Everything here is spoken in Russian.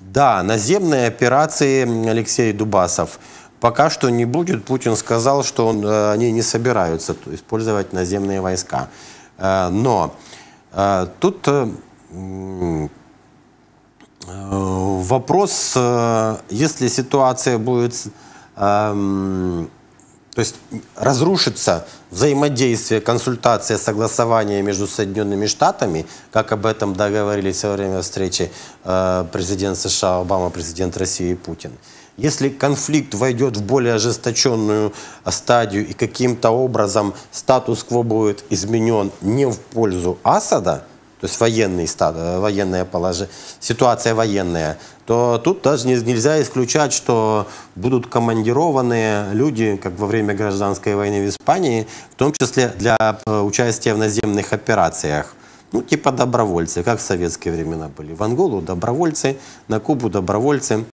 Да, наземные операции Алексей Дубасов. Пока что не будет. Путин сказал, что он, э, они не собираются использовать наземные войска. Э, но э, тут вопрос, если ситуация будет то есть разрушится взаимодействие, консультация, согласование между Соединенными Штатами, как об этом договорились во время встречи э, президент США Обама, президент России и Путин. Если конфликт войдет в более ожесточенную э, стадию и каким-то образом статус-кво будет изменен не в пользу Асада – то есть военный стат, военное положение, ситуация военная, то тут даже нельзя исключать, что будут командированы люди, как во время гражданской войны в Испании, в том числе для э, участия в наземных операциях. Ну, типа добровольцы, как в советские времена были. В Анголу добровольцы, на Кубу добровольцы.